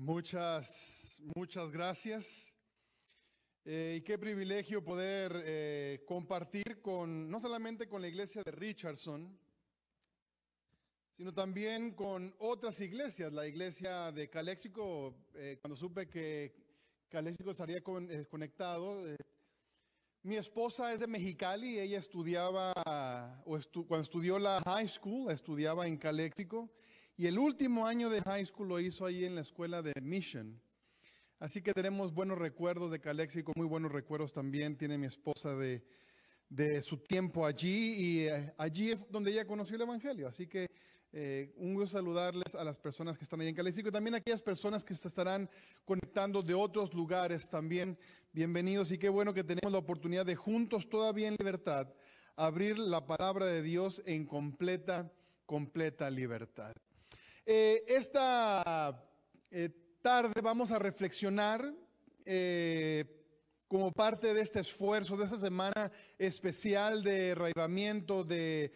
Muchas, muchas gracias. Eh, y qué privilegio poder eh, compartir con, no solamente con la iglesia de Richardson, sino también con otras iglesias. La iglesia de Caléxico, eh, cuando supe que Caléxico estaría conectado, mi esposa es de Mexicali, ella estudiaba, o cuando estudió la high school, estudiaba en Caléxico. Y el último año de high school lo hizo ahí en la escuela de Mission. Así que tenemos buenos recuerdos de Calexico, muy buenos recuerdos también tiene mi esposa de, su tiempo allí y eh, allí es donde ella conoció el Evangelio. Así que eh, un gusto saludarles a las personas que están ahí en Calexico. y también a aquellas personas que se estarán conectando de otros lugares también. Bienvenidos y qué bueno que tenemos la oportunidad de juntos, todavía en libertad, abrir la palabra de Dios en completa, completa libertad. Eh, esta eh, tarde vamos a reflexionar eh, como parte de este esfuerzo, de esta semana especial de raivamiento, de,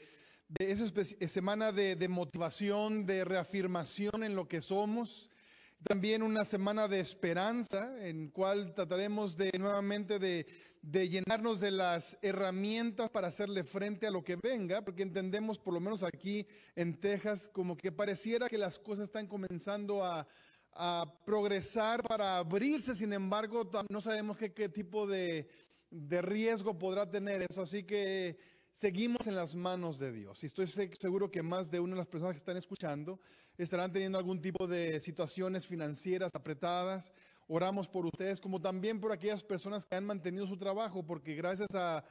esa semana de motivación, de reafirmación en lo que somos también una semana de esperanza en cual trataremos de nuevamente de, de, llenarnos de las herramientas para hacerle frente a lo que venga, porque entendemos por lo menos aquí en Texas como que pareciera que las cosas están comenzando a, a progresar para abrirse, sin embargo no sabemos qué, qué tipo de, de riesgo podrá tener eso, así que seguimos en las manos de Dios. Y estoy seguro que más de una de las personas que están escuchando estarán teniendo algún tipo de situaciones financieras apretadas. Oramos por ustedes, como también por aquellas personas que han mantenido su trabajo, porque gracias a,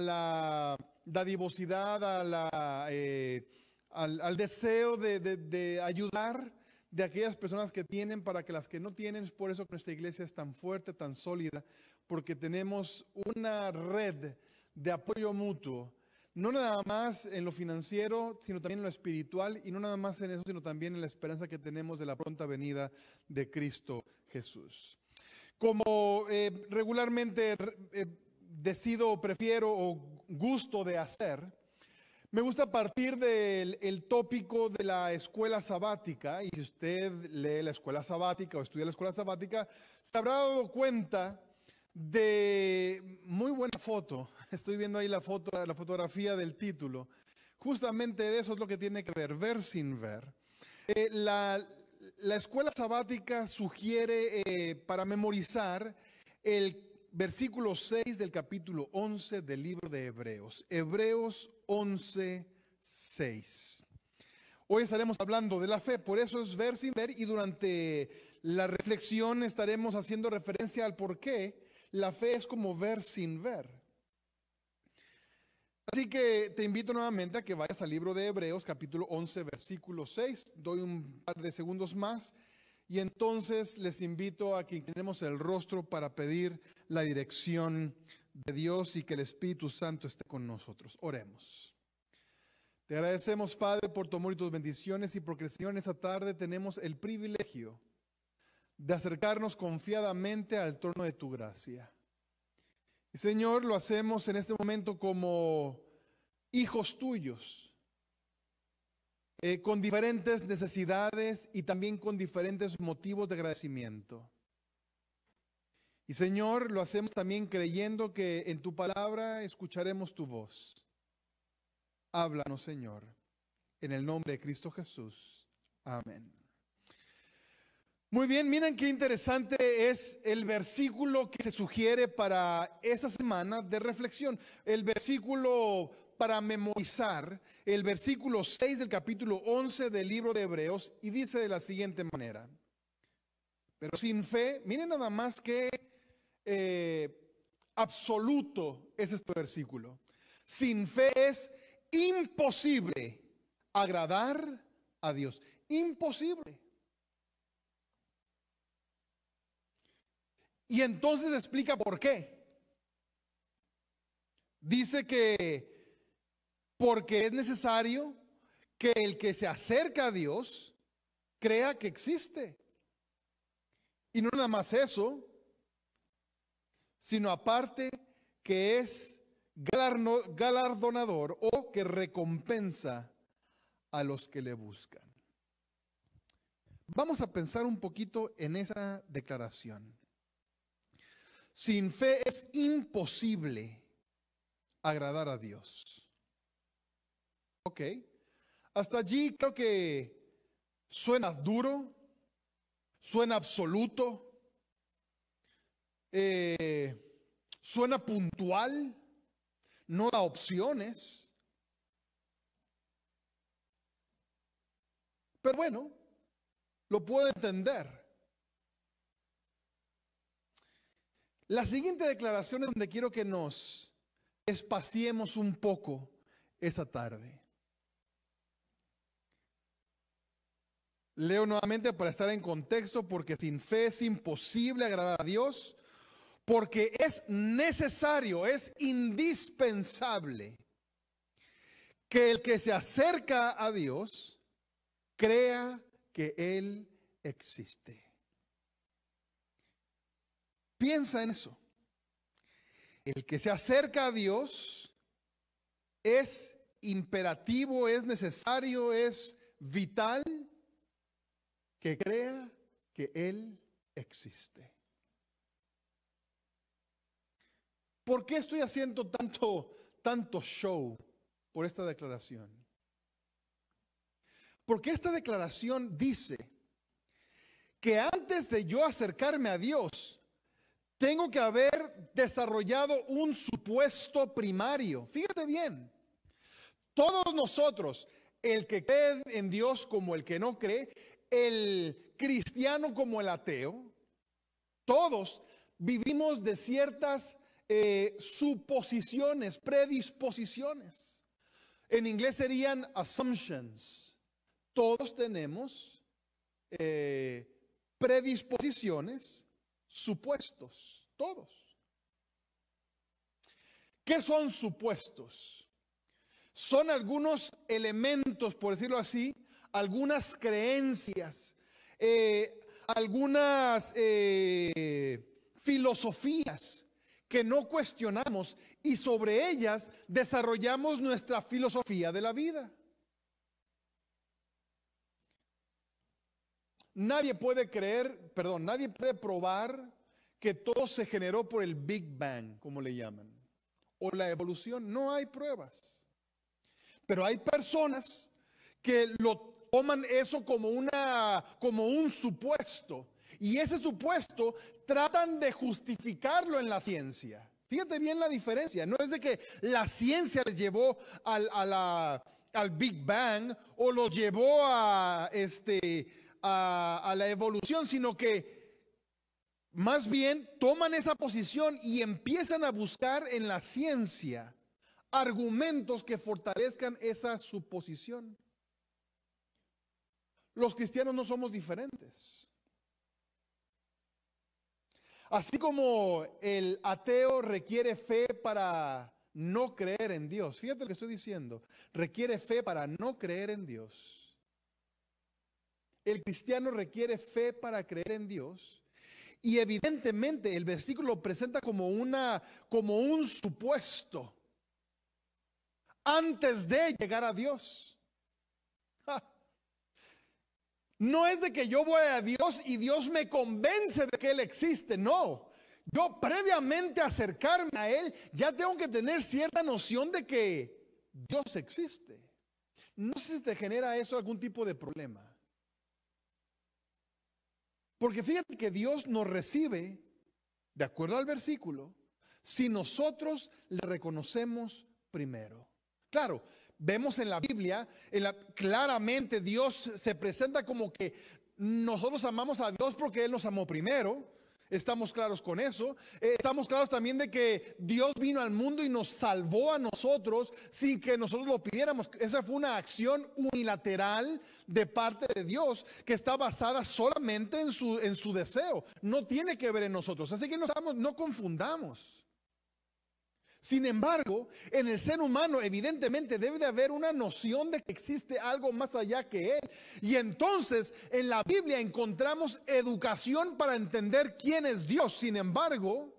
la dadivosidad, a la, eh, al, deseo de, de ayudar de aquellas personas que tienen para que las que no tienen, es por eso que nuestra iglesia es tan fuerte, tan sólida, porque tenemos una red de apoyo mutuo, no nada más en lo financiero, sino también en lo espiritual, y no nada más en eso, sino también en la esperanza que tenemos de la pronta venida de Cristo Jesús. Como eh, regularmente eh, decido prefiero o gusto de hacer, me gusta partir del tópico de la escuela sabática, y si usted lee la escuela sabática o estudia la escuela sabática, se habrá dado cuenta de muy buena foto. Estoy viendo ahí la foto, la fotografía del título. Justamente de eso es lo que tiene que ver, ver sin ver. Eh, la, escuela sabática sugiere eh, para memorizar el versículo 6 del capítulo 11 del libro de Hebreos. Hebreos 11, 6. Hoy estaremos hablando de la fe, por eso es ver sin ver y durante la reflexión estaremos haciendo referencia al por qué la fe es como ver sin ver. Así que te invito nuevamente a que vayas al libro de Hebreos capítulo 11 versículo 6. Doy un par de segundos más y entonces les invito a que inclinemos el rostro para pedir la dirección de Dios y que el Espíritu Santo esté con nosotros. Oremos. Te agradecemos, Padre, por tu amor y tus bendiciones y porque, Señor, en esta tarde tenemos el privilegio de acercarnos confiadamente al trono de tu gracia. Señor, lo hacemos en este momento como hijos tuyos, eh, con diferentes necesidades y también con diferentes motivos de agradecimiento. Y Señor, lo hacemos también creyendo que en tu palabra escucharemos tu voz. Háblanos, Señor, en el nombre de Cristo Jesús. Amén. Muy bien, miren qué interesante es el versículo que se sugiere para esa semana de reflexión. El versículo para memorizar, el versículo 6 del capítulo 11 del libro de Hebreos, y dice de la siguiente manera. Pero sin fe, miren nada más que eh, absoluto es este versículo. Sin fe es imposible agradar a Dios. Imposible. Y entonces explica por qué. Dice que porque es necesario que el que se acerca a Dios crea que existe. Y no nada más eso, sino aparte que es galardonador o que recompensa a los que le buscan. Vamos a pensar un poquito en esa declaración. Sin fe es imposible agradar a Dios. Ok. Hasta allí creo que suena duro, suena absoluto, eh, suena puntual, no da opciones. Pero bueno, lo puedo entender. La siguiente declaración es donde quiero que nos espaciemos un poco esa tarde. Leo nuevamente para estar en contexto, porque sin fe es imposible agradar a Dios, porque es necesario, es indispensable que el que se acerca a Dios crea que Él existe. Piensa en eso. El que se acerca a Dios es imperativo, es necesario, es vital que crea que Él existe. ¿Por qué estoy haciendo tanto, tanto show por esta declaración? Porque esta declaración dice que antes de yo acercarme a Dios, tengo que haber desarrollado un supuesto primario. Fíjate bien, todos nosotros, el que cree en Dios como el que no cree, el cristiano como el ateo, todos vivimos de ciertas eh, suposiciones, predisposiciones. En inglés serían assumptions. Todos tenemos eh, predisposiciones supuestos, todos. ¿Qué son supuestos? Son algunos elementos, por decirlo así, algunas creencias, eh, algunas eh, filosofías que no cuestionamos y sobre ellas desarrollamos nuestra filosofía de la vida. Nadie puede creer, perdón, nadie puede probar que todo se generó por el Big Bang, como le llaman, o la evolución. No hay pruebas. Pero hay personas que lo toman eso como, una, como un supuesto. Y ese supuesto tratan de justificarlo en la ciencia. Fíjate bien la diferencia. No es de que la ciencia les llevó al, a la, al Big Bang o lo llevó a este a, la evolución, sino que más bien toman esa posición y empiezan a buscar en la ciencia argumentos que fortalezcan esa suposición. Los cristianos no somos diferentes. Así como el ateo requiere fe para no creer en Dios, fíjate lo que estoy diciendo, requiere fe para no creer en Dios. El cristiano requiere fe para creer en Dios. Y evidentemente el versículo presenta como, una, como un supuesto antes de llegar a Dios. No es de que yo voy a Dios y Dios me convence de que Él existe, no. Yo previamente acercarme a Él ya tengo que tener cierta noción de que Dios existe. No sé si te genera eso algún tipo de problema. Porque fíjate que Dios nos recibe, de acuerdo al versículo, si nosotros le reconocemos primero. Claro, vemos en la Biblia, claramente Dios se presenta como que nosotros amamos a Dios porque Él nos amó primero. Estamos claros con eso. Eh, estamos claros también de que Dios vino al mundo y nos salvó a nosotros sin que nosotros lo pidiéramos. Esa fue una acción unilateral de parte de Dios que está basada solamente en su, en su deseo. No tiene que ver en nosotros. Así que no confundamos. Sin embargo, en el ser humano evidentemente debe de haber una noción de que existe algo más allá que él. Y entonces en la Biblia encontramos educación para entender quién es Dios. Sin embargo,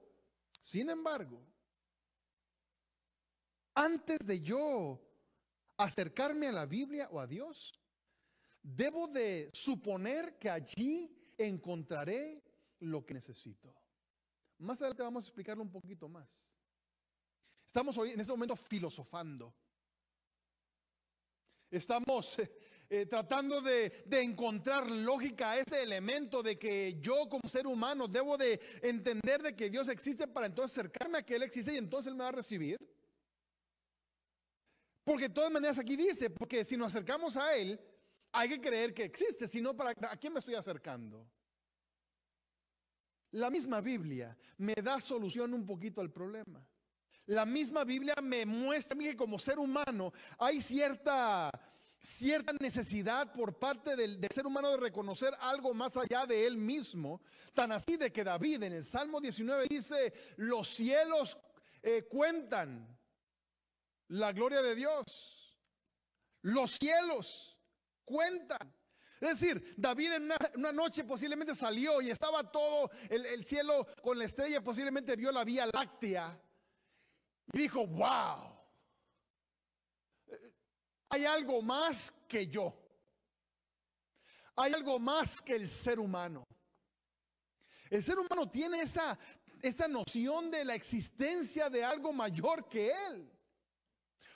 sin embargo, antes de yo acercarme a la Biblia o a Dios, debo de suponer que allí encontraré lo que necesito. Más adelante vamos a explicarlo un poquito más. Estamos hoy en este momento filosofando. Estamos eh, tratando de, encontrar lógica a ese elemento de que yo como ser humano debo de entender de que Dios existe para entonces acercarme a que Él existe y entonces Él me va a recibir. Porque de todas maneras aquí dice, porque si nos acercamos a Él, hay que creer que existe, si no, ¿para, ¿a quién me estoy acercando? La misma Biblia me da solución un poquito al problema la misma Biblia me muestra que como ser humano hay cierta, cierta necesidad por parte del, ser humano de reconocer algo más allá de él mismo. Tan así de que David en el Salmo 19 dice, los cielos eh, cuentan la gloria de Dios. Los cielos cuentan. Es decir, David en una, noche posiblemente salió y estaba todo el, el cielo con la estrella, posiblemente vio la Vía Láctea dijo, wow, hay algo más que yo. Hay algo más que el ser humano. El ser humano tiene esa, esa noción de la existencia de algo mayor que él.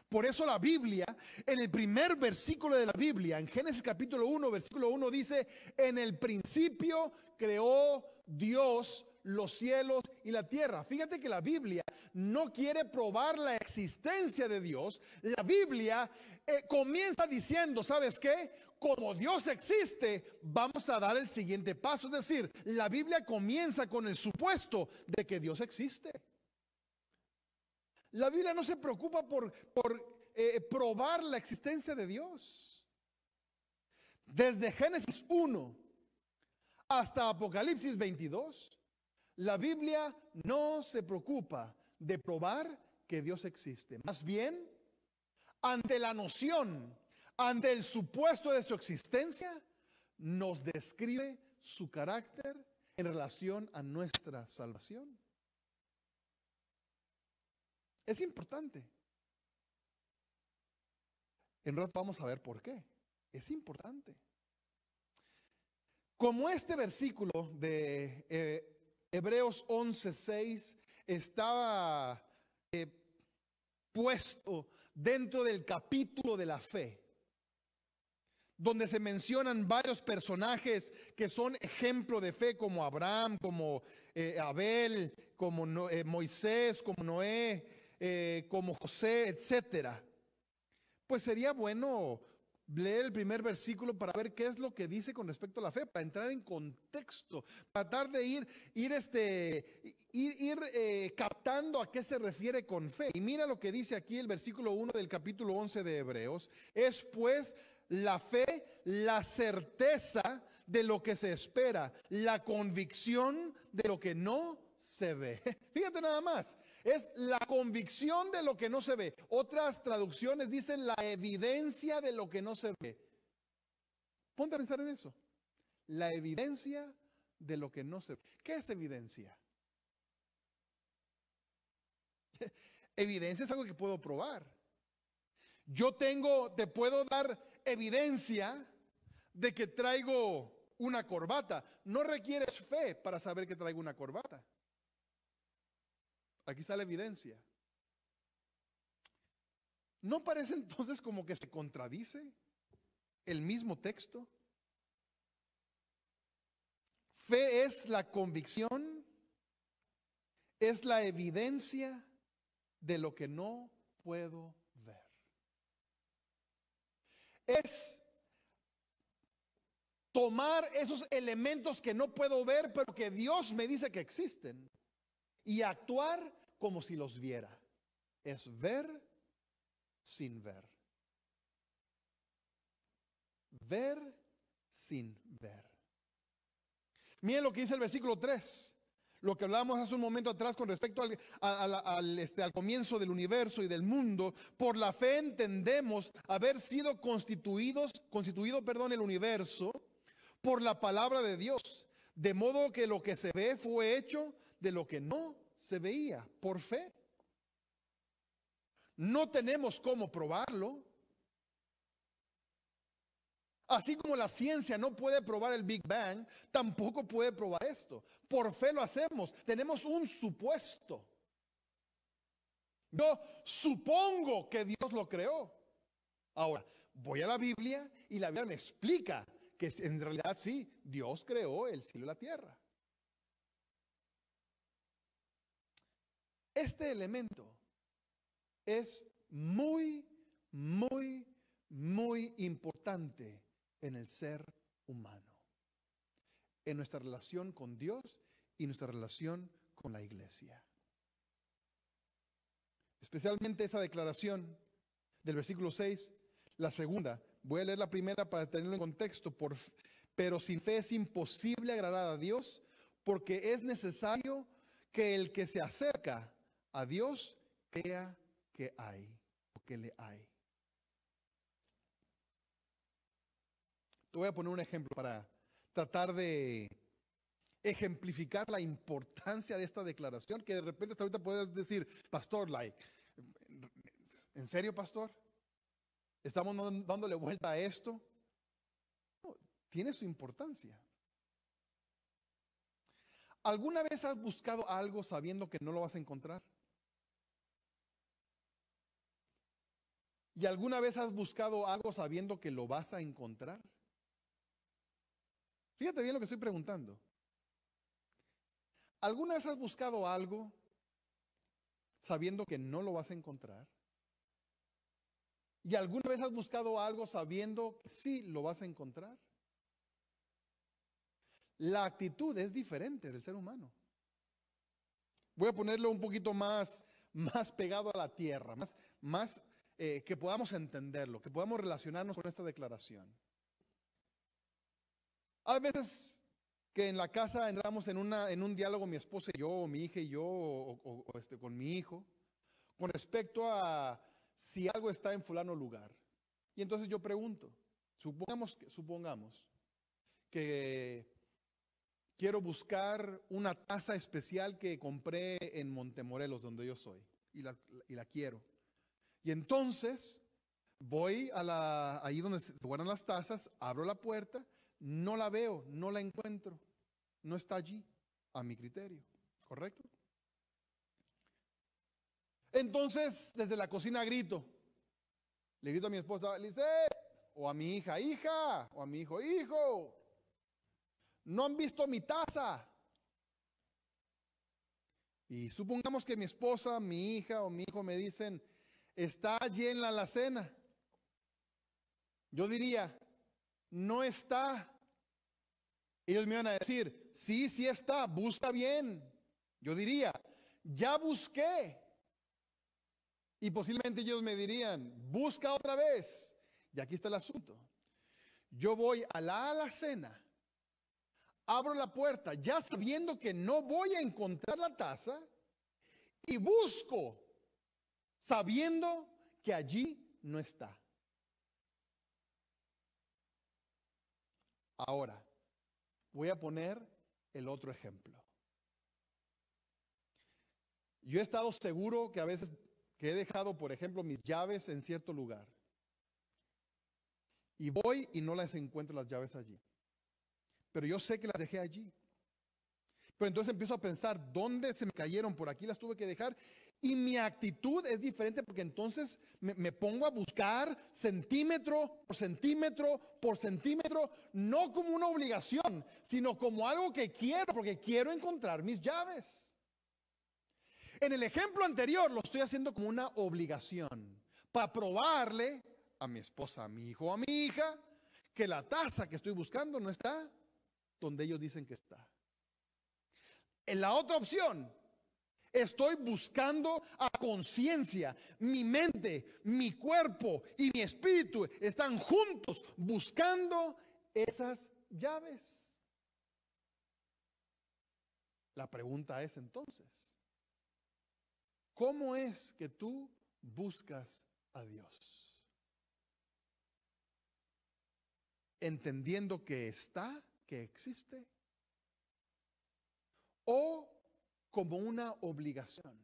Por eso la Biblia, en el primer versículo de la Biblia, en Génesis capítulo 1, versículo 1 dice, en el principio creó Dios los cielos y la tierra. Fíjate que la Biblia no quiere probar la existencia de Dios. La Biblia eh, comienza diciendo, ¿sabes qué? Como Dios existe, vamos a dar el siguiente paso. Es decir, la Biblia comienza con el supuesto de que Dios existe. La Biblia no se preocupa por, por eh, probar la existencia de Dios. Desde Génesis 1 hasta Apocalipsis 22, la Biblia no se preocupa de probar que Dios existe. Más bien, ante la noción, ante el supuesto de su existencia, nos describe su carácter en relación a nuestra salvación. Es importante. En rato vamos a ver por qué. Es importante. Como este versículo de eh, Hebreos 11:6 estaba eh, puesto dentro del capítulo de la fe, donde se mencionan varios personajes que son ejemplo de fe, como Abraham, como eh, Abel, como eh, Moisés, como Noé, como José, etcétera. Pues sería bueno leer el primer versículo para ver qué es lo que dice con respecto a la fe, para entrar en contexto, tratar de ir, ir, este, ir, ir eh, captando a qué se refiere con fe. Y mira lo que dice aquí el versículo 1 del capítulo 11 de Hebreos. Es pues la fe, la certeza de lo que se espera, la convicción de lo que no se ve. Fíjate nada más, es la convicción de lo que no se ve. Otras traducciones dicen la evidencia de lo que no se ve. Ponte a pensar en eso. La evidencia de lo que no se ve. ¿Qué es evidencia? evidencia es algo que puedo probar. Yo tengo, te puedo dar evidencia de que traigo una corbata. No requieres fe para saber que traigo una corbata. Aquí está la evidencia. ¿No parece entonces como que se contradice el mismo texto? Fe es la convicción, es la evidencia de lo que no puedo ver. Es tomar esos elementos que no puedo ver, pero que Dios me dice que existen y actuar como si los viera. Es ver sin ver. Ver sin ver. Miren lo que dice el versículo 3. Lo que hablábamos hace un momento atrás con respecto al, este, al comienzo del universo y del mundo. Por la fe entendemos haber sido constituidos, constituido perdón, el universo por la palabra de Dios. De modo que lo que se ve fue hecho de lo que no se veía por fe. No tenemos cómo probarlo. Así como la ciencia no puede probar el Big Bang, tampoco puede probar esto. Por fe lo hacemos. Tenemos un supuesto. Yo supongo que Dios lo creó. Ahora, voy a la Biblia y la Biblia me explica que en realidad sí, Dios creó el cielo y la tierra. Este elemento es muy, muy, muy importante en el ser humano, en nuestra relación con Dios y nuestra relación con la iglesia. Especialmente esa declaración del versículo 6, la segunda. Voy a leer la primera para tenerlo en contexto. Por, pero sin fe es imposible agradar a Dios porque es necesario que el que se acerca a Dios, crea que hay o que le hay. Te voy a poner un ejemplo para tratar de ejemplificar la importancia de esta declaración que de repente hasta ahorita puedes decir, pastor, like, ¿en serio, pastor? ¿Estamos dándole vuelta a esto? tiene su importancia. ¿Alguna vez has buscado algo sabiendo que no lo vas a encontrar? ¿Y alguna vez has buscado algo sabiendo que lo vas a encontrar? Fíjate bien lo que estoy preguntando. ¿Alguna vez has buscado algo sabiendo que no lo vas a encontrar? ¿Y alguna vez has buscado algo sabiendo que sí lo vas a encontrar? La actitud es diferente del ser humano. Voy a ponerlo un poquito más, más pegado a la tierra, más, más eh, que podamos entenderlo, que podamos relacionarnos con esta declaración. Hay veces que en la casa entramos en, una, en un diálogo mi esposa y yo, o mi hija y yo, o, este, con mi hijo, con respecto a si algo está en fulano lugar. Y entonces yo pregunto, supongamos que, supongamos que quiero buscar una taza especial que compré en Montemorelos, donde yo soy, y la, y la quiero. Y entonces voy a la, ahí donde se guardan las tazas, abro la puerta, no la veo, no la encuentro, no está allí, a mi criterio, ¿correcto? Entonces, desde la cocina grito, le grito a mi esposa, dice, o a mi hija, hija, o a mi hijo, hijo, no han visto mi taza. Y supongamos que mi esposa, mi hija o mi hijo me dicen, está allí en la alacena. Yo diría, no está. Ellos me van a decir, sí, sí está, busca bien. Yo diría, ya busqué. Y posiblemente ellos me dirían, busca otra vez. Y aquí está el asunto. Yo voy a la alacena, abro la puerta, ya sabiendo que no voy a encontrar la taza, y busco sabiendo que allí no está. Ahora, voy a poner el otro ejemplo. Yo he estado seguro que a veces que he dejado, por ejemplo, mis llaves en cierto lugar. Y voy y no las encuentro las llaves allí. Pero yo sé que las dejé allí. Pero entonces empiezo a pensar, ¿dónde se me cayeron? Por aquí las tuve que dejar. Y mi actitud es diferente porque entonces me, pongo a buscar centímetro por centímetro por centímetro, no como una obligación, sino como algo que quiero, porque quiero encontrar mis llaves. En el ejemplo anterior lo estoy haciendo como una obligación, para probarle a mi esposa, a mi hijo, a mi hija, que la taza que estoy buscando no está donde ellos dicen que está. En la otra opción, estoy buscando a conciencia. Mi mente, mi cuerpo y mi espíritu están juntos buscando esas llaves. La pregunta es entonces, ¿cómo es que tú buscas a Dios? Entendiendo que está, que existe o como una obligación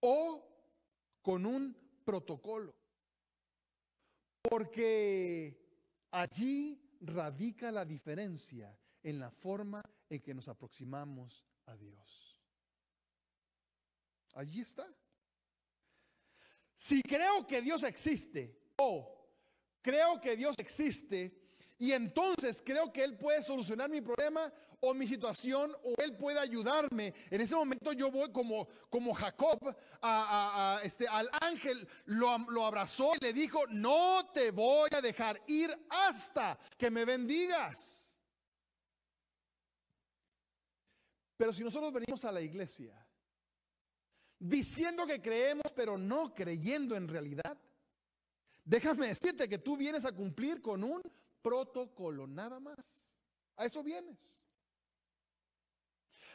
o con un protocolo. Porque allí radica la diferencia en la forma en que nos aproximamos a Dios. Allí está. Si creo que Dios existe o creo que Dios existe y entonces creo que Él puede solucionar mi problema o mi situación o Él puede ayudarme. En ese momento yo voy como, como Jacob a, este, al ángel, lo, lo abrazó y le dijo, no te voy a dejar ir hasta que me bendigas. Pero si nosotros venimos a la iglesia diciendo que creemos pero no creyendo en realidad, déjame decirte que tú vienes a cumplir con un protocolo, nada más. A eso vienes.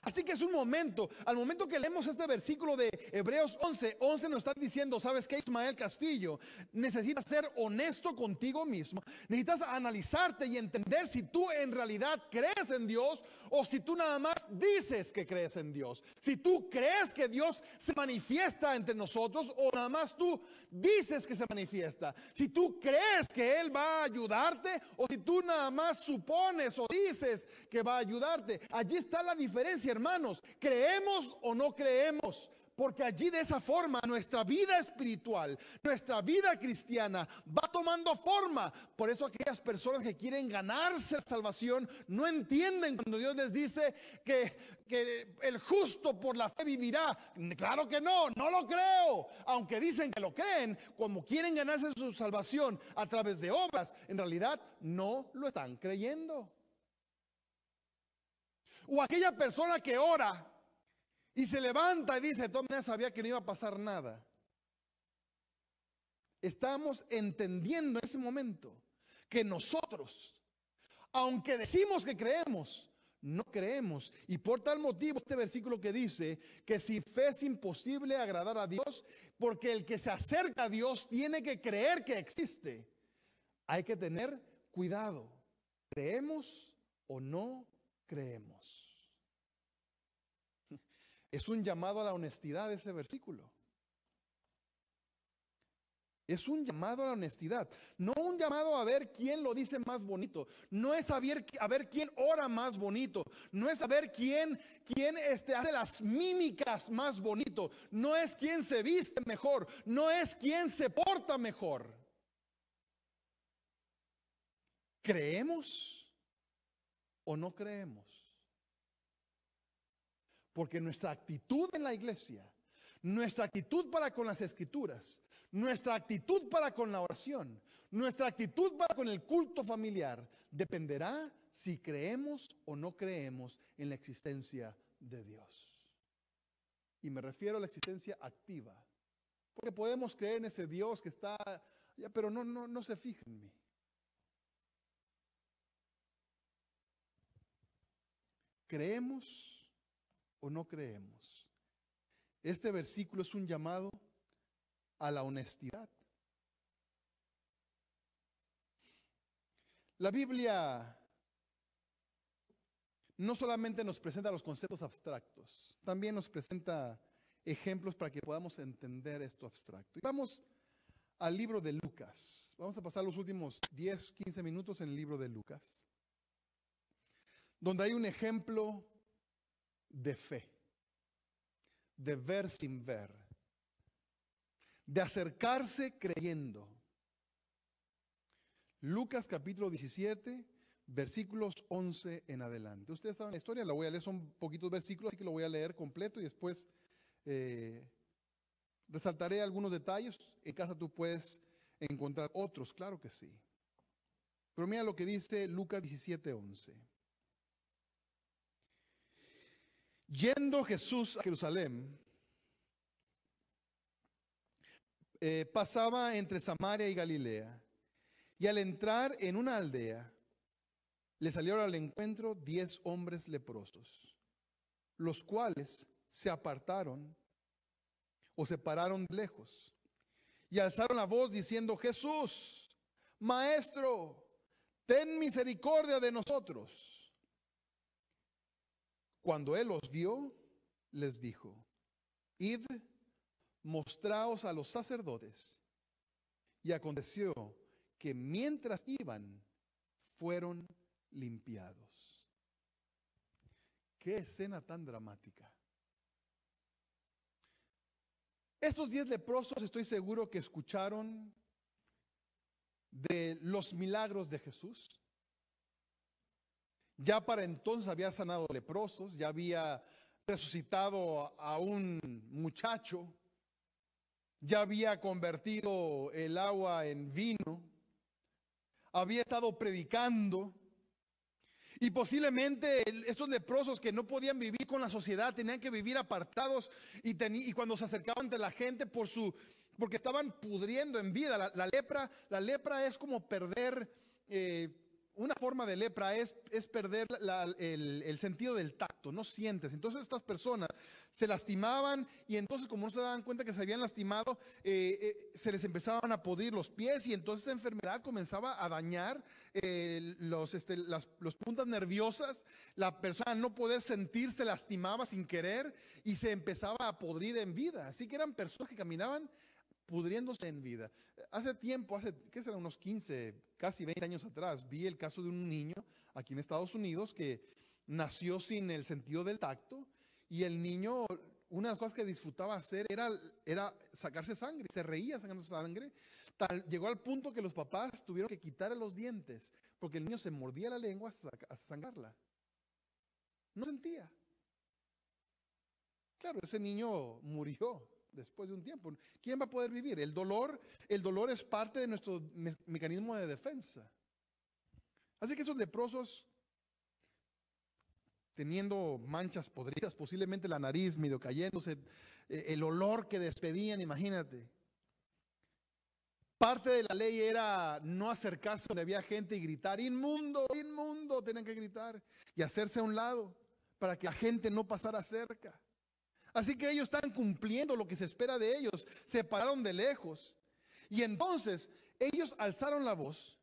Así que es un momento, al momento que leemos este versículo de Hebreos 11, 11 nos están diciendo, ¿sabes qué, Ismael Castillo? Necesitas ser honesto contigo mismo, necesitas analizarte y entender si tú en realidad crees en Dios o si tú nada más dices que crees en Dios. Si tú crees que Dios se manifiesta entre nosotros o nada más tú dices que se manifiesta. Si tú crees que Él va a ayudarte o si tú nada más supones o dices que va a ayudarte. Allí está la diferencia hermanos, creemos o no creemos, porque allí de esa forma nuestra vida espiritual, nuestra vida cristiana va tomando forma. Por eso aquellas personas que quieren ganarse salvación no entienden cuando Dios les dice que, que el justo por la fe vivirá. Claro que no, no lo creo. Aunque dicen que lo creen, como quieren ganarse su salvación a través de obras, en realidad no lo están creyendo. O aquella persona que ora y se levanta y dice, de todas maneras sabía que no iba a pasar nada. Estamos entendiendo en ese momento que nosotros, aunque decimos que creemos, no creemos. Y por tal motivo este versículo que dice que si fe es imposible agradar a Dios, porque el que se acerca a Dios tiene que creer que existe. Hay que tener cuidado. ¿Creemos o no creemos? Es un llamado a la honestidad ese versículo. Es un llamado a la honestidad. No un llamado a ver quién lo dice más bonito. No es a ver, a ver quién ora más bonito. No es a ver quién, quién este, hace las mímicas más bonito. No es quién se viste mejor. No es quién se porta mejor. ¿Creemos o no creemos? Porque nuestra actitud en la iglesia, nuestra actitud para con las escrituras, nuestra actitud para con la oración, nuestra actitud para con el culto familiar, dependerá si creemos o no creemos en la existencia de Dios. Y me refiero a la existencia activa. Porque podemos creer en ese Dios que está pero no, no, no se fija en mí. Creemos no creemos. Este versículo es un llamado a la honestidad. La Biblia no solamente nos presenta los conceptos abstractos, también nos presenta ejemplos para que podamos entender esto abstracto. Y vamos al libro de Lucas. Vamos a pasar los últimos 10, 15 minutos en el libro de Lucas, donde hay un ejemplo de fe, de ver sin ver, de acercarse creyendo. Lucas capítulo 17, versículos 11 en adelante. Ustedes saben la historia, la voy a leer, son poquitos versículos, así que lo voy a leer completo y después eh, resaltaré algunos detalles. En casa tú puedes encontrar otros, claro que sí. Pero mira lo que dice Lucas 17, 11. Yendo Jesús a Jerusalén, eh, pasaba entre Samaria y Galilea, y al entrar en una aldea, le salieron al encuentro diez hombres leprosos, los cuales se apartaron o se pararon lejos, y alzaron la voz diciendo, Jesús, Maestro, ten misericordia de nosotros. Cuando él los vio, les dijo, id, mostraos a los sacerdotes. Y aconteció que mientras iban, fueron limpiados. Qué escena tan dramática. Estos diez leprosos estoy seguro que escucharon de los milagros de Jesús. Ya para entonces había sanado leprosos, ya había resucitado a un muchacho, ya había convertido el agua en vino, había estado predicando. Y posiblemente estos leprosos que no podían vivir con la sociedad, tenían que vivir apartados y, cuando se acercaban de la gente por su, porque estaban pudriendo en vida. La, lepra, la lepra es como perder eh, una forma de lepra es, perder el, sentido del tacto, no sientes. Entonces estas personas se lastimaban y entonces como no se daban cuenta que se habían lastimado, eh, eh, se les empezaban a podrir los pies y entonces esa enfermedad comenzaba a dañar eh, los, este, las puntas nerviosas, la persona no poder sentir se lastimaba sin querer y se empezaba a podrir en vida. Así que eran personas que caminaban pudriéndose en vida. Hace tiempo, hace, ¿qué será? Unos 15, casi 20 años atrás, vi el caso de un niño aquí en Estados Unidos que nació sin el sentido del tacto y el niño, una de las cosas que disfrutaba hacer era, era sacarse sangre, se reía sacando sangre. llegó al punto que los papás tuvieron que quitarle los dientes porque el niño se mordía la lengua a sangrarla. No sentía. Claro, ese niño murió después de un tiempo. ¿Quién va a poder vivir? El dolor, el dolor es parte de nuestro mecanismo de defensa. Así que esos leprosos, teniendo manchas podridas, posiblemente la nariz medio cayéndose, eh, el olor que despedían, imagínate. Parte de la ley era no acercarse donde había gente y gritar, inmundo, inmundo, tenían que gritar y hacerse a un lado para que la gente no pasara cerca. Así que ellos están cumpliendo lo que se espera de ellos. Se pararon de lejos. Y entonces ellos alzaron la voz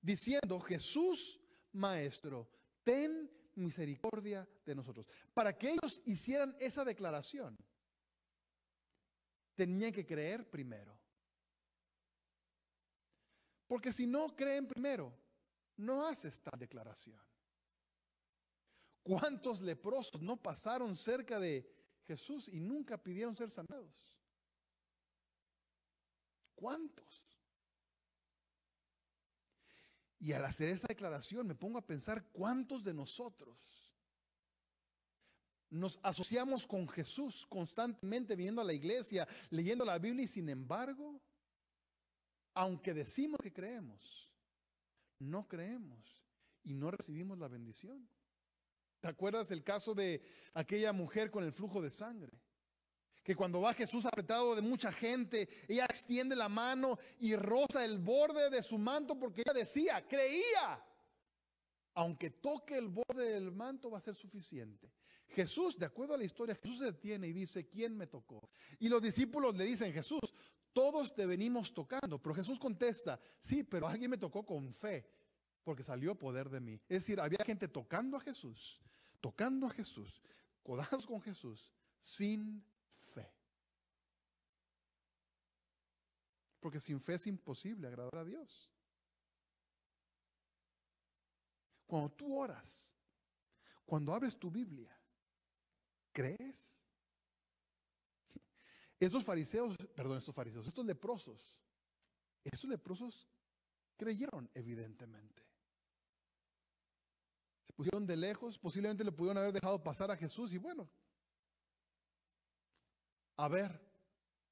diciendo, Jesús, Maestro, ten misericordia de nosotros. Para que ellos hicieran esa declaración, tenían que creer primero. Porque si no creen primero, no haces esta declaración. ¿Cuántos leprosos no pasaron cerca de Jesús y nunca pidieron ser sanados. ¿Cuántos? Y al hacer esta declaración me pongo a pensar cuántos de nosotros nos asociamos con Jesús constantemente viniendo a la iglesia, leyendo la Biblia y sin embargo, aunque decimos que creemos, no creemos y no recibimos la bendición. ¿Te acuerdas el caso de aquella mujer con el flujo de sangre? Que cuando va Jesús apretado de mucha gente, ella extiende la mano y roza el borde de su manto porque ella decía, creía. Aunque toque el borde del manto va a ser suficiente. Jesús, de acuerdo a la historia, Jesús se detiene y dice, ¿quién me tocó? Y los discípulos le dicen, Jesús, todos te venimos tocando. Pero Jesús contesta, sí, pero alguien me tocó con fe porque salió poder de mí. Es decir, había gente tocando a Jesús, tocando a Jesús, Codados con Jesús, sin fe. Porque sin fe es imposible agradar a Dios. Cuando tú oras, cuando abres tu Biblia, ¿crees? Esos fariseos, perdón, estos fariseos, estos leprosos, estos leprosos creyeron evidentemente. Se pusieron de lejos, posiblemente le pudieron haber dejado pasar a Jesús y bueno, a ver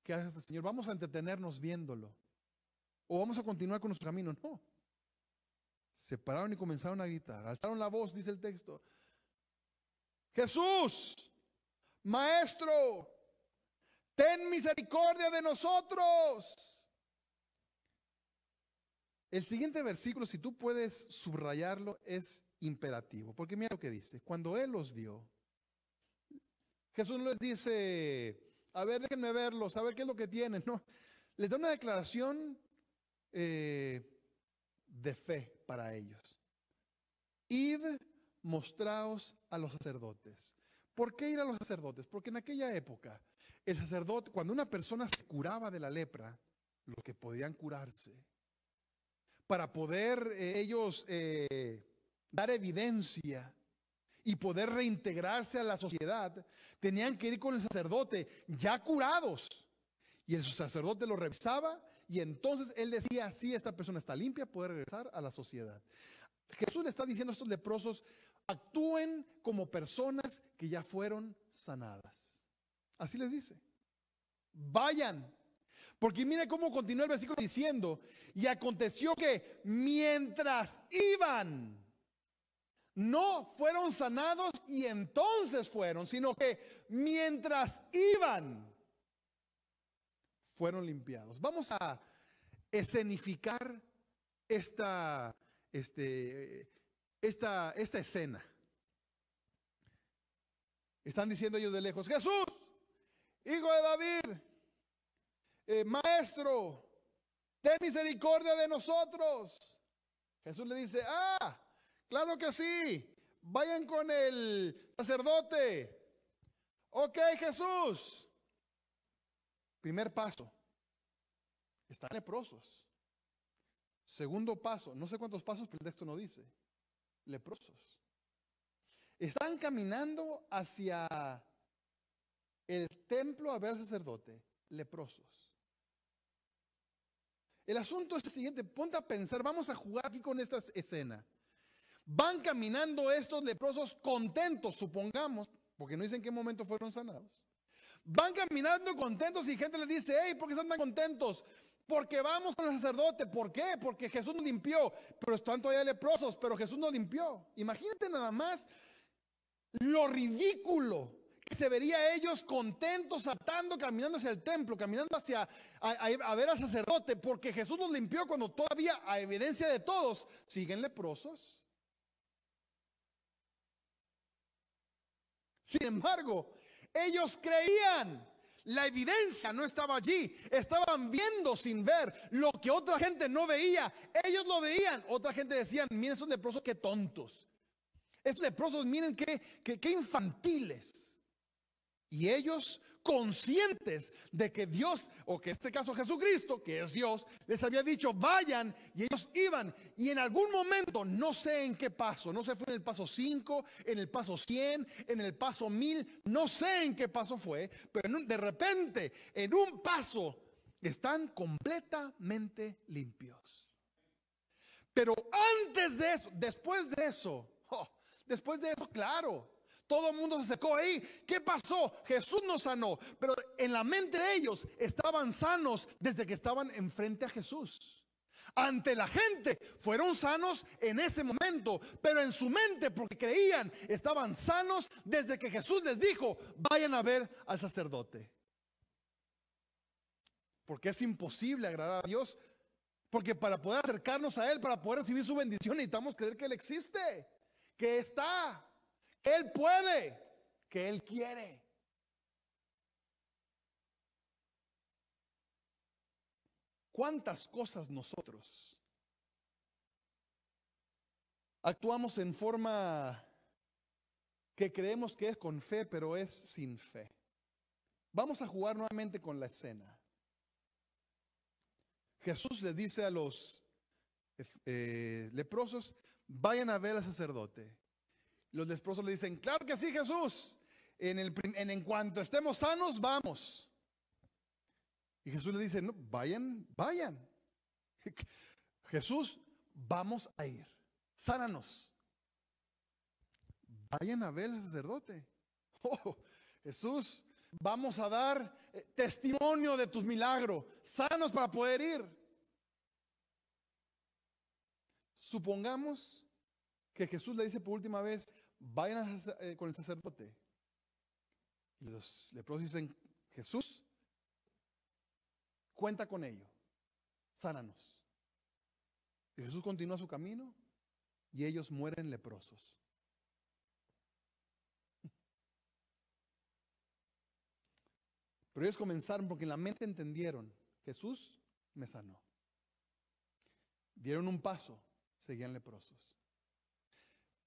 qué hace este Señor. Vamos a entretenernos viéndolo. O vamos a continuar con nuestro camino. No. Se pararon y comenzaron a gritar. Alzaron la voz, dice el texto. Jesús, Maestro, ten misericordia de nosotros. El siguiente versículo, si tú puedes subrayarlo, es imperativo. Porque mira lo que dice. Cuando Él los vio, Jesús les dice, a ver, déjenme verlos, a ver qué es lo que tienen. No, les da una declaración eh, de fe para ellos. Id, mostraos a los sacerdotes. ¿Por qué ir a los sacerdotes? Porque en aquella época, el sacerdote, cuando una persona se curaba de la lepra, los que podían curarse, para poder eh, ellos eh, dar evidencia y poder reintegrarse a la sociedad, tenían que ir con el sacerdote ya curados. Y el sacerdote lo revisaba y entonces él decía, sí, esta persona está limpia, puede regresar a la sociedad. Jesús le está diciendo a estos leprosos, actúen como personas que ya fueron sanadas. Así les dice. Vayan. Porque mire cómo continúa el versículo diciendo, y aconteció que mientras iban, no fueron sanados y entonces fueron, sino que mientras iban, fueron limpiados. Vamos a escenificar esta, este, esta, esta escena. Están diciendo ellos de lejos, Jesús, hijo de David, eh, maestro, ten misericordia de nosotros. Jesús le dice, ah, Claro que sí. Vayan con el sacerdote. Ok, Jesús. Primer paso. Están leprosos. Segundo paso. No sé cuántos pasos, pero el texto no dice. Leprosos. Están caminando hacia el templo a ver al sacerdote. Leprosos. El asunto es el siguiente. Ponte a pensar. Vamos a jugar aquí con esta escena. Van caminando estos leprosos contentos, supongamos, porque no dicen en qué momento fueron sanados. Van caminando contentos y gente les dice, hey, ¿por qué están tan contentos? Porque vamos con el sacerdote. ¿Por qué? Porque Jesús nos limpió. Pero están todavía leprosos, pero Jesús nos limpió. Imagínate nada más lo ridículo que se vería ellos contentos, atando, caminando hacia el templo, caminando hacia a, a ver al sacerdote, porque Jesús los limpió cuando todavía, a evidencia de todos, siguen leprosos. Sin embargo, ellos creían. La evidencia no estaba allí. Estaban viendo sin ver lo que otra gente no veía. Ellos lo veían. Otra gente decía, miren esos leprosos qué tontos. Estos leprosos, miren qué, qué infantiles. Y ellos conscientes de que Dios, o que en este caso Jesucristo, que es Dios, les había dicho, vayan, y ellos iban. Y en algún momento, no sé en qué paso, no sé fue en el paso 5, en el paso 100, en el paso 1000, no sé en qué paso fue, pero de repente, en un paso, están completamente limpios. Pero antes de eso, después de eso, oh, después de eso, claro, todo el mundo se secó ahí. ¿Qué pasó? Jesús nos sanó. Pero en la mente de ellos estaban sanos desde que estaban enfrente a Jesús. Ante la gente fueron sanos en ese momento, pero en su mente, porque creían, estaban sanos desde que Jesús les dijo, vayan a ver al sacerdote. Porque es imposible agradar a Dios, porque para poder acercarnos a Él, para poder recibir su bendición, necesitamos creer que Él existe, que está. Él puede, que Él quiere. ¿Cuántas cosas nosotros actuamos en forma que creemos que es con fe, pero es sin fe? Vamos a jugar nuevamente con la escena. Jesús le dice a los eh, leprosos, vayan a ver al sacerdote. Los leprosos le dicen, claro que sí, Jesús. En, en, cuanto estemos sanos, vamos. Y Jesús le dice, no, vayan, vayan. Jesús, vamos a ir. Sánanos. Vayan a ver al sacerdote. Oh, Jesús, vamos a dar eh, testimonio de tus milagros. Sanos para poder ir. Supongamos que Jesús le dice por última vez, vayan eh, con el sacerdote. Y los leprosos dicen, Jesús, cuenta con ello, sánanos. Y Jesús continúa su camino y ellos mueren leprosos. Pero ellos comenzaron porque en la mente entendieron, Jesús me sanó. Dieron un paso, seguían leprosos.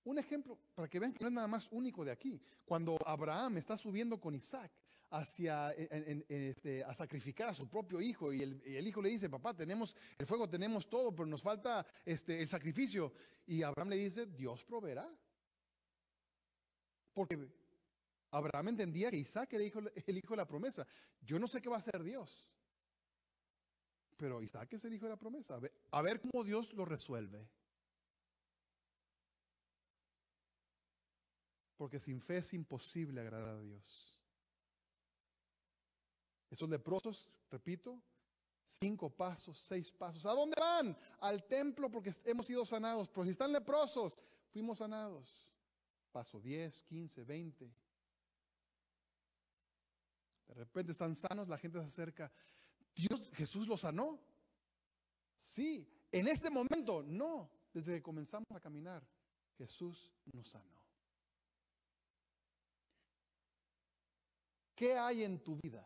Un ejemplo, para que vean que no es nada más único de aquí. Cuando Abraham está subiendo con Isaac hacia, este, a sacrificar a su propio hijo y el, hijo le dice, papá, tenemos el fuego, tenemos todo, pero nos falta este, el sacrificio. Y Abraham le dice, Dios proveerá. Porque Abraham entendía que Isaac era el hijo de la promesa. Yo no sé qué va a hacer Dios. Pero Isaac es el hijo de la promesa. a ver cómo Dios lo resuelve. porque sin fe es imposible agradar a Dios. Esos leprosos, repito, cinco pasos, seis pasos. ¿A dónde van? Al templo porque hemos sido sanados. Pero si están leprosos, fuimos sanados. Paso 10, 15, 20. De repente están sanos, la gente se acerca. Dios, Jesús los sanó. Sí, en este momento, no. Desde que comenzamos a caminar, Jesús nos sanó. ¿Qué hay en tu vida?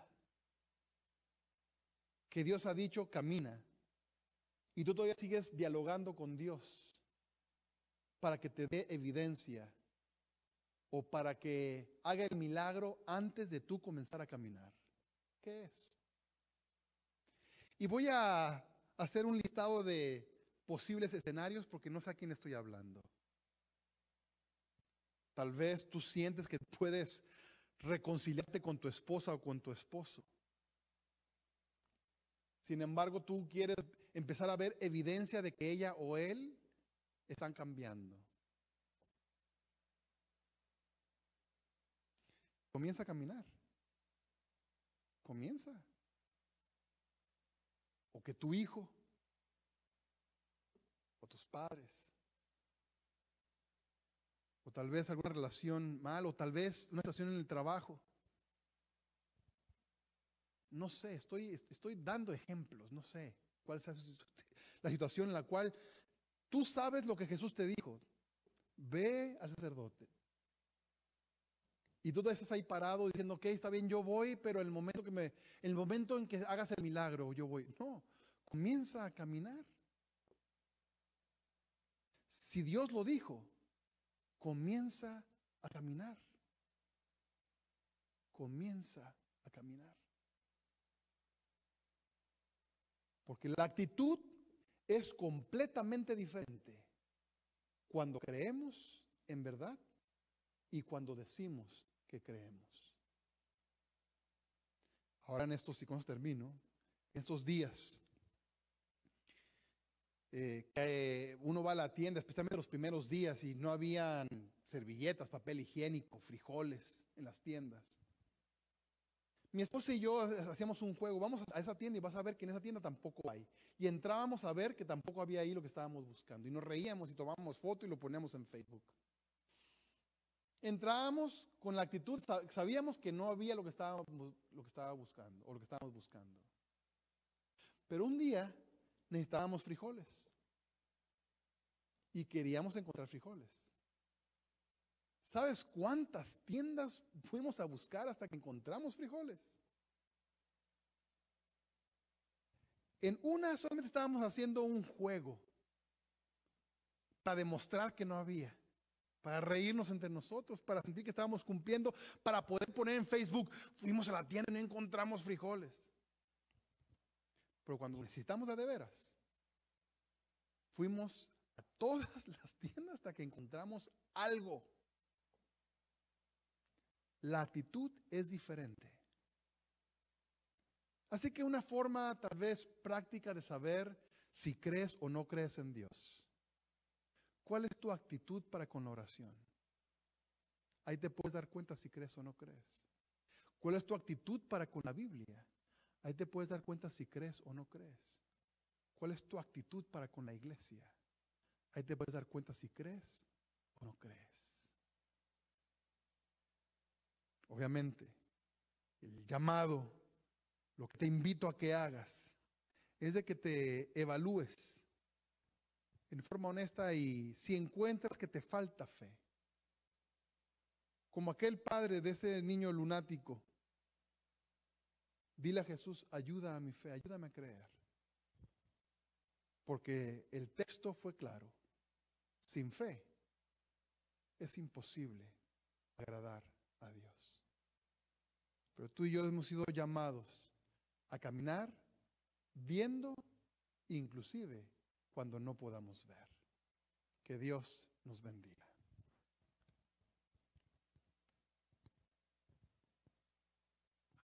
Que Dios ha dicho, camina. Y tú todavía sigues dialogando con Dios para que te dé evidencia o para que haga el milagro antes de tú comenzar a caminar. ¿Qué es? Y voy a hacer un listado de posibles escenarios porque no sé a quién estoy hablando. Tal vez tú sientes que puedes reconciliarte con tu esposa o con tu esposo. Sin embargo, tú quieres empezar a ver evidencia de que ella o él están cambiando. Comienza a caminar. Comienza. O que tu hijo, o tus padres, tal vez alguna relación mal, o tal vez una situación en el trabajo. No sé, estoy, estoy dando ejemplos, no sé cuál sea la situación en la cual tú sabes lo que Jesús te dijo. Ve al sacerdote. Y tú estás ahí parado diciendo, ok, está bien, yo voy, pero el momento, que me, el momento en que hagas el milagro, yo voy. No, comienza a caminar. Si Dios lo dijo, Comienza a caminar. Comienza a caminar. Porque la actitud es completamente diferente cuando creemos en verdad y cuando decimos que creemos. Ahora en estos, y con termino, en estos días eh, que eh, uno va a la tienda, especialmente los primeros días, y no habían servilletas, papel higiénico, frijoles en las tiendas. Mi esposa y yo hacíamos un juego, vamos a esa tienda y vas a ver que en esa tienda tampoco hay. Y entrábamos a ver que tampoco había ahí lo que estábamos buscando. Y nos reíamos y tomábamos foto y lo poníamos en Facebook. Entrábamos con la actitud, sabíamos que no había lo que estábamos, lo que estaba buscando o lo que estábamos buscando. Pero un día necesitábamos frijoles. Y queríamos encontrar frijoles. ¿Sabes cuántas tiendas fuimos a buscar hasta que encontramos frijoles? En una solamente estábamos haciendo un juego para demostrar que no había, para reírnos entre nosotros, para sentir que estábamos cumpliendo, para poder poner en Facebook, fuimos a la tienda y no encontramos frijoles. Pero cuando necesitamos la de veras, fuimos a todas las tiendas hasta que encontramos algo. La actitud es diferente. Así que una forma tal vez práctica de saber si crees o no crees en Dios. ¿Cuál es tu actitud para con la oración? Ahí te puedes dar cuenta si crees o no crees. ¿Cuál es tu actitud para con la Biblia? Ahí te puedes dar cuenta si crees o no crees. ¿Cuál es tu actitud para con la iglesia? Ahí te puedes dar cuenta si crees o no crees. Obviamente, el llamado, lo que te invito a que hagas, es de que te evalúes en forma honesta y si encuentras que te falta fe, como aquel padre de ese niño lunático, Dile a Jesús, ayuda a mi fe, ayúdame a creer. Porque el texto fue claro. Sin fe es imposible agradar a Dios. Pero tú y yo hemos sido llamados a caminar viendo inclusive cuando no podamos ver. Que Dios nos bendiga.